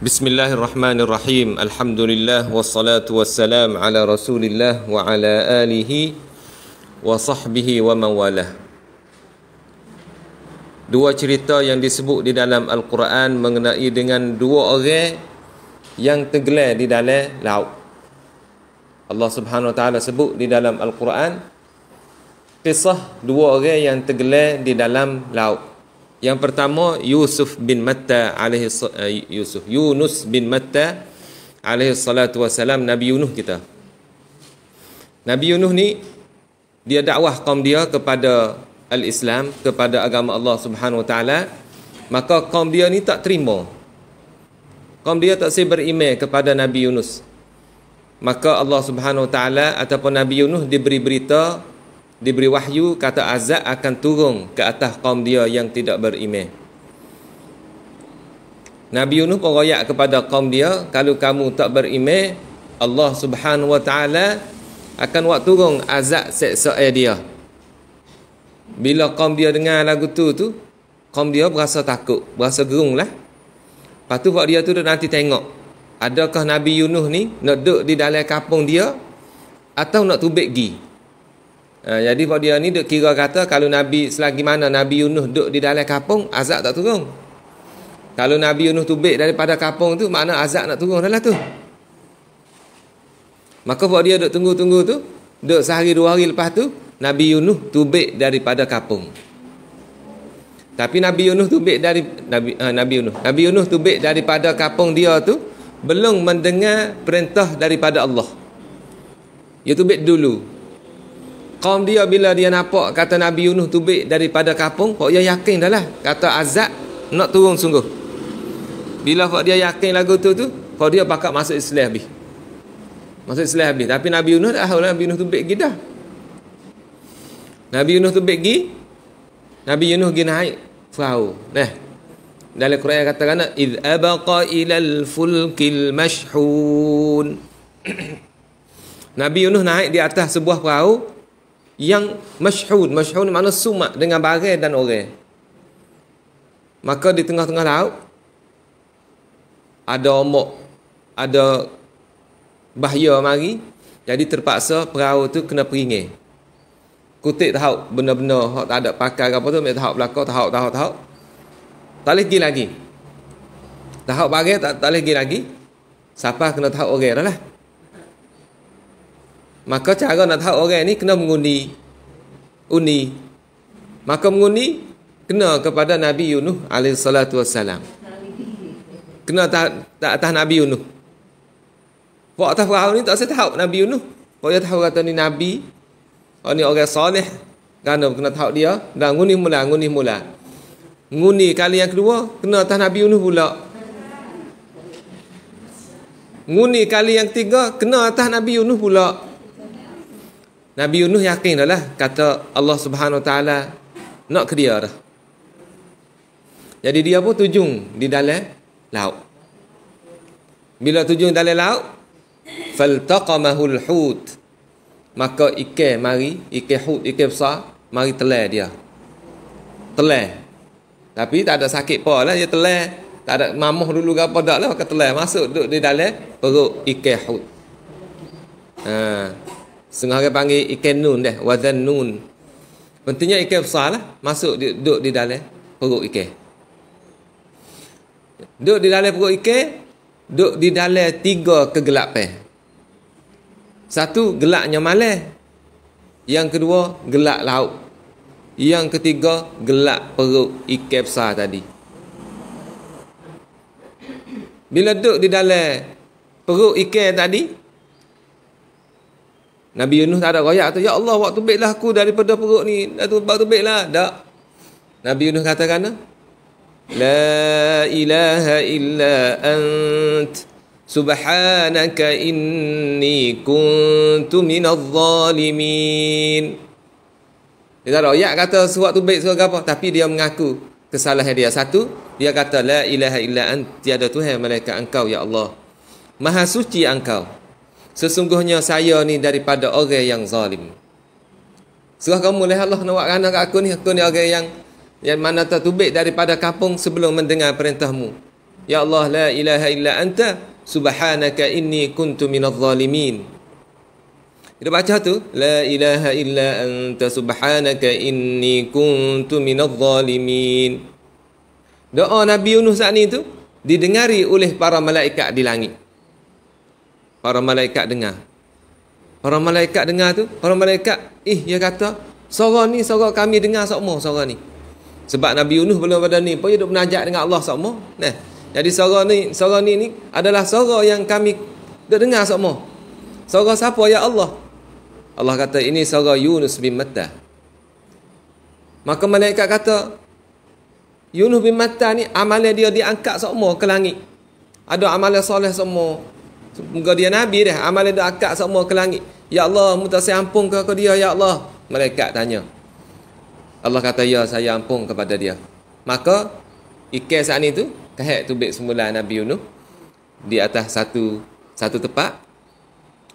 Bismillahirrahmanirrahim. Alhamdulillah wassalatu wassalam ala Rasulillah wa ala alihi wa sahbihi wa mawalah. Dua cerita yang disebut di dalam Al-Quran mengenai dengan dua orang yang tenggelam di dalam laut. Allah Subhanahu wa taala sebut di dalam Al-Quran kisah dua orang yang tenggelam di dalam laut. Yang pertama Yusuf bin Matta alaihi eh, Yusuf Yunus bin Matta alaihi salatu wasalam Nabi Yunus kita. Nabi Yunus ni dia dakwah kaum dia kepada al-Islam, kepada agama Allah Subhanahu wa taala. Maka kaum dia ni tak terima. Kaum dia tak sempat beriman kepada Nabi Yunus. Maka Allah Subhanahu wa taala ataupun Nabi Yunus diberi berita diberi wahyu kata azab akan turun ke atas kaum dia yang tidak beriman. Nabi Yunus pun kepada kaum dia, kalau kamu tak beriman, Allah Subhanahu Wa Taala akan buat turun azab seksa dia. Bila kaum dia dengar lagu tu tu, kaum dia berasa takut, berasa gerung lah. Lepas tu buat dia tu dia nanti tengok, adakah Nabi Yunus ni nak duduk di dalam kampung dia atau nak tubik gi? Ha, jadi pada dia ni duk kira kata kalau Nabi selagi mana Nabi Yunus duk di dalam kapung azab tak turun. Kalau Nabi Yunus tubik daripada kapung tu makna azab nak turun dalam tu. Maka pada dia duk tunggu-tunggu tu duk sehari dua hari lepas tu Nabi Yunus tubik daripada kapung. Tapi Nabi Yunus tubik dari Nabi ha, Nabi Yunus. Nabi Yunus tubik daripada kapung dia tu belum mendengar perintah daripada Allah. Dia tubik dulu. Kaum dia bila dia nampak kata Nabi Yunus tu baik daripada kapung, pok dia yakin dah lah. Kata azab nak turun sungguh. Bila pok dia yakin lagu tu tu, pok dia pakak masuk Islam habis. Masuk Islam habis. Tapi Nabi Yunus dah lah Nabi Yunus tu baik gida. Nabi Yunus tu baik gi. Nabi Yunus gi naik Fau. Nah. Dalam Quran kata kan id abaqa ilal fulkil mashhun. Nabi Yunus naik di atas sebuah perahu yang masyhud masyhud mana sumak dengan barang dan orang maka di tengah-tengah laut ada omok ada bahaya mari jadi terpaksa perahu tu kena peringai kutik tahu benda-benda hak tak ada pakai. apa tu mai tahu belakang tahu tahu tahu tak boleh lagi tahu barang tak tak boleh lagi siapa kena tahu orang dah lah Maka cara nak tahu orang ni kena mengundi. Uni. Maka mengundi kena kepada Nabi Yunus alaihi salatu wasalam. Kena tak tak atas Nabi Yunus. Pak atas orang ni tak saya tahu Nabi Yunus. Pak dia tahu kata ni Nabi. Oh ni orang soleh. Kan kena tahu dia dan nguni mula nguni mula. Nguni kali yang kedua kena atas Nabi Yunus pula. Nguni kali yang ketiga kena atas Nabi Yunus pula. Nabi Yunus yakin dah lah kata Allah Subhanahu Taala nak ke dia dah. Jadi dia pun tujung di dalam laut. Bila tujung dalam laut, faltaqamahul hut. Maka ikan mari, ikan hut, ikan besar, mari telan dia. Telan. Tapi tak ada sakit apa lah, dia telan. Tak ada mamuh dulu ke apa, tak lah. Maka telan masuk duduk di dalam perut ikan hut. Haa. Setengah orang panggil ikan nun dah. Wazan nun. Pentingnya ikan besar lah. Masuk di, duduk di dalam perut ikan. Duduk di dalam perut ikan. Duduk di dalam tiga kegelapan. Satu, gelaknya malam. Yang kedua, gelak laut. Yang ketiga, gelak perut ikan besar tadi. Bila duduk di dalam perut ikan tadi, Nabi Yunus tak ada royak tu. Ya Allah, waktu baiklah aku daripada perut ni. Waktu baiklah. Tak. Nabi Yunus katakan, La ilaha illa ant. Subhanaka inni kuntu minal zalimin. Dia tak ada royak kata sewaktu baik, sewaktu apa. Tapi dia mengaku kesalahan dia. Satu, dia kata, La ilaha illa ant. Tiada Tuhan, malaikat engkau, Ya Allah. Maha suci engkau. Sesungguhnya saya ni daripada orang yang zalim. Serah kamu lah Allah nak buat kerana aku ni. Aku ni orang yang yang mana tertubik daripada kampung sebelum mendengar perintahmu. Ya Allah, la ilaha illa anta subhanaka inni kuntu minal zalimin. Kita baca tu. La ilaha illa anta subhanaka inni kuntu minal zalimin. Doa Nabi Yunus saat ni tu didengari oleh para malaikat di langit para malaikat dengar. Para malaikat dengar tu, para malaikat, eh dia kata, suara ni suara kami dengar sokmo suara ni. Sebab Nabi Yunus belum pada ni, pun dia duk menajak dengan Allah sokmo. Nah. Jadi suara ni, suara ni ni adalah suara yang kami duk dengar sokmo. Suara siapa ya Allah? Allah kata ini suara Yunus bin Matta. Maka malaikat kata, Yunus bin Matta ni amalan dia diangkat sokmo ke langit. Ada amalan soleh semua. Semoga dia Nabi dah. amal dia akak semua ke langit. Ya Allah, minta saya ampun ke dia, Ya Allah. mereka tanya. Allah kata, ya saya ampun kepada dia. Maka, ikan saat ni tu, kahit tu baik semula Nabi Yunus. Di atas satu satu tempat.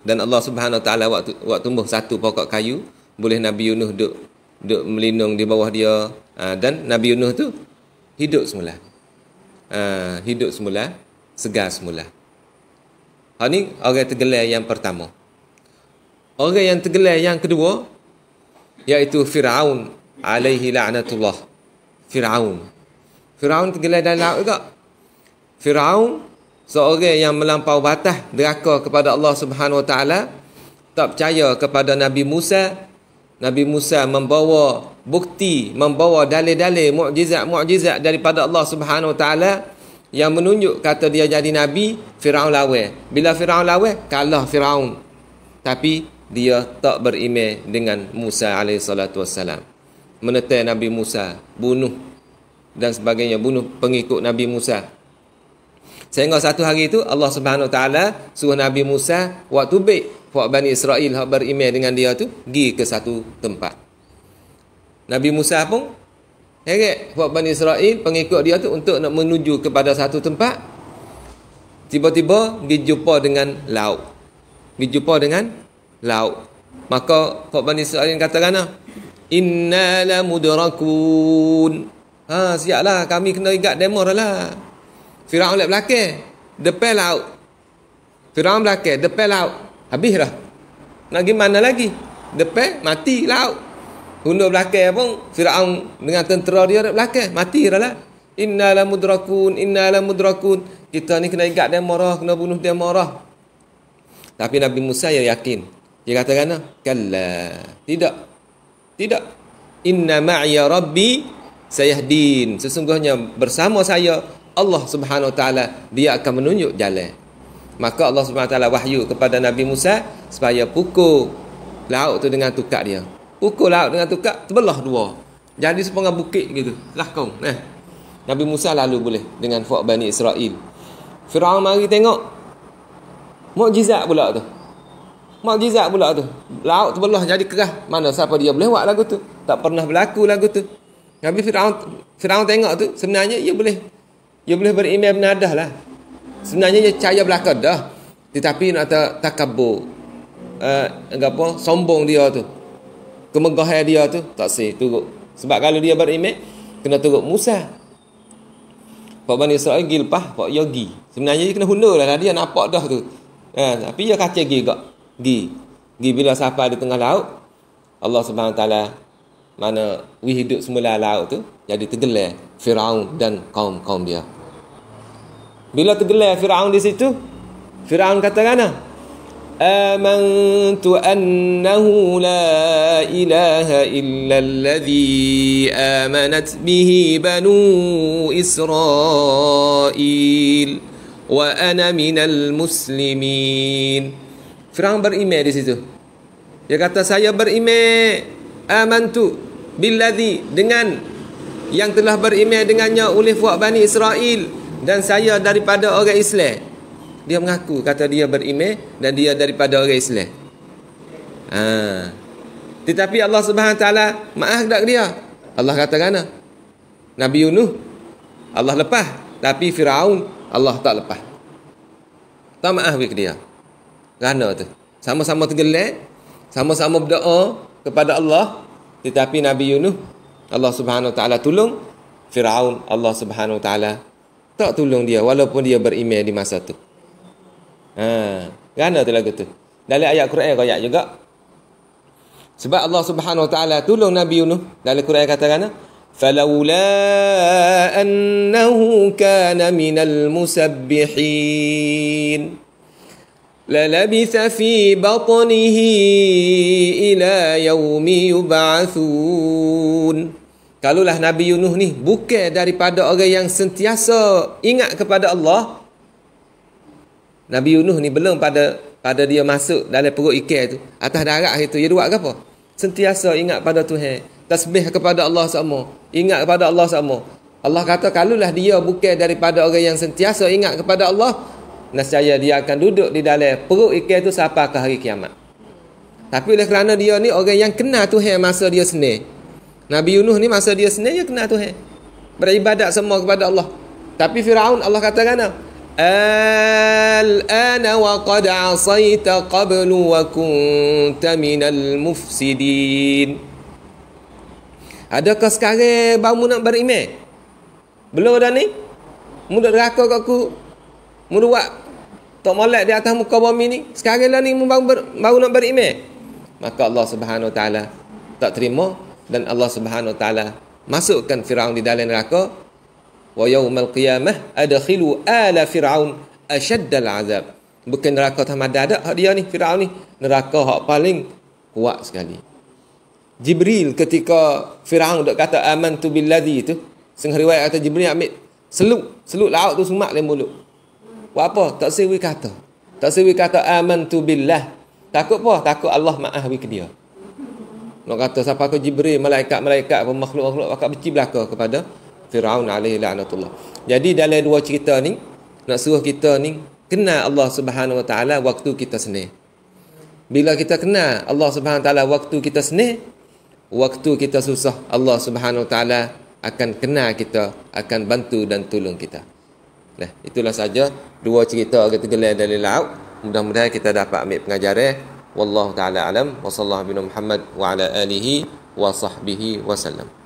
Dan Allah subhanahu wa ta'ala waktu, waktu tumbuh satu pokok kayu. Boleh Nabi Yunus duduk, duduk melindung di bawah dia. Ha, dan Nabi Yunus tu, hidup semula. Ha, hidup semula, segar semula. Ha ni orang tergelar yang pertama. Orang yang tergelar yang kedua iaitu Firaun alaihi la'natullah. Firaun. Firaun tergelar dalam laut juga. Firaun seorang yang melampau batas deraka kepada Allah Subhanahu Wa Taala tak percaya kepada Nabi Musa. Nabi Musa membawa bukti, membawa dalil-dalil mukjizat-mukjizat daripada Allah Subhanahu Wa Taala yang menunjuk kata dia jadi nabi Firaun lawe. Bila Firaun lawe kalah Firaun. Tapi dia tak berime dengan Musa alaihi salatu wasalam. Menetai Nabi Musa, bunuh dan sebagainya, bunuh pengikut Nabi Musa. Sehingga satu hari itu Allah Subhanahu taala suruh Nabi Musa waktu baik buat Bani Israel hak berime dengan dia tu gi ke satu tempat. Nabi Musa pun heret buat Bani Israel pengikut dia tu untuk nak menuju kepada satu tempat tiba-tiba pergi jumpa dengan laut pergi jumpa dengan laut maka buat Bani Israel katakan ah, inna la mudrakun ha siaplah kami kena ingat demo dah lah Fir'aun lep belakang depan laut Fir'aun belakang depan laut habis dah nak pergi mana lagi depan mati laut Hulur belakang pun Fir'aun dengan tentera dia ada belakang. Mati dah lah. Inna la mudrakun, inna la mudrakun. Kita ni kena ingat dia marah, kena bunuh dia marah. Tapi Nabi Musa yang yakin. Dia kata kena? Kalla. Tidak. Tidak. Inna ma'ya rabbi sayahdin. Sesungguhnya bersama saya, Allah subhanahu wa ta'ala, dia akan menunjuk jalan. Maka Allah subhanahu wa ta'ala wahyu kepada Nabi Musa, supaya pukul laut tu dengan tukar dia pukul lah dengan tukar terbelah dua jadi sepengah bukit gitu lah kau eh. Nabi Musa lalu boleh dengan Fuad Bani Israel Fir'aun mari tengok mukjizat pula tu mukjizat pula tu laut terbelah jadi kerah mana siapa dia boleh buat lagu tu tak pernah berlaku lagu tu Nabi Fir'aun Fir'aun tengok tu sebenarnya ia boleh ia boleh berimam benadah lah sebenarnya ia cahaya belakang dah tetapi nak takabur uh, apa sombong dia tu kemegahan dia tu tak sah turut sebab kalau dia beriman kena turut Musa Pak Bani Israel gil pah Pak Yogi sebenarnya dia kena hundur lah dia nampak dah tu eh, tapi dia kaca gil kak gil gil bila siapa di tengah laut Allah SWT mana we hidup semula laut tu jadi tergelar Firaun dan kaum-kaum dia bila tergelar Firaun di situ Firaun kata kanan امنت انه لا اله الا الذي امنت به بنو اسرائيل وانا من المسلمين فرعون بريمه di situ dia kata saya beriman amantu billazi dengan yang telah beriman dengannya oleh buat bani israel dan saya daripada orang islam dia mengaku kata dia beriman dan dia daripada orang Islam. Ha. Tetapi Allah Subhanahu taala maaf dak dia. Allah kata kana. Nabi Yunus Allah lepas tapi Firaun Allah tak lepas. Tak maaf bagi dia. Kana tu. Sama-sama tergelak, sama-sama berdoa kepada Allah tetapi Nabi Yunus Allah Subhanahu taala tolong Firaun Allah Subhanahu taala tak tolong dia walaupun dia beriman di masa tu. Ha, kerana telaga tu. Dalam ayat Quran royak juga. Sebab Allah Subhanahu Wa Taala tolong Nabi Nuh dalam Quran kata kan? Falaula annahu kana minal musabbihin. Lalabitha fi batnihi ila yaumi yub'atsun. Kalaulah Nabi Yunus ni bukan daripada orang yang sentiasa ingat kepada Allah, Nabi Yunus ni belum pada pada dia masuk dalam perut ikan tu. Atas darat itu. Dia buat apa? Sentiasa ingat pada Tuhan. Tasbih kepada Allah semua, Ingat kepada Allah semua. Allah kata kalulah dia bukan daripada orang yang sentiasa ingat kepada Allah. Nasyaya dia akan duduk di dalam perut ikan tu sampai ke hari kiamat. Tapi oleh kerana dia ni orang yang kenal Tuhan masa dia sini. Nabi Yunus ni masa dia sini dia kenal Tuhan. Beribadat semua kepada Allah. Tapi Fir'aun Allah katakan kena. الآن وقد عصيت قبل وكنت من المفسدين Adakah sekarang bangun nak berime. Belum dah ni? Mudah raka kat aku. Mudah buat tak molek di atas muka bumi ni. Sekarang lah ni baru, ber, baru nak berime. Maka Allah Subhanahu Taala tak terima dan Allah Subhanahu Taala masukkan Firaun di dalam neraka ويوم القيامة أدخلوا آل فرعون أشد العذاب bukan neraka tamat dah ada dia ni Firaun ni neraka hak paling kuat sekali Jibril ketika Firaun dok kata aman tu billazi tu sing riwayat kata Jibril ambil seluk seluk laut tu sumak le mulut buat apa tak sewi kata tak sewi kata aman tu billah takut apa takut Allah maaf ke dia nak kata siapa ke Jibril malaikat-malaikat pun makhluk-makhluk akan beci belaka kepada Firaun alaihi laknatullah. Jadi dalam dua cerita ni nak suruh kita ni kenal Allah Subhanahu wa taala waktu kita sendiri. Bila kita kenal Allah Subhanahu wa taala waktu kita sendiri, waktu kita susah Allah Subhanahu wa taala akan kenal kita, akan bantu dan tolong kita. Nah, itulah saja dua cerita kita gelar dari laut. Mudah-mudahan kita dapat ambil pengajaran. Wallahu taala alam. Wassallallahu bin Muhammad wa ala alihi wa sahbihi wasallam.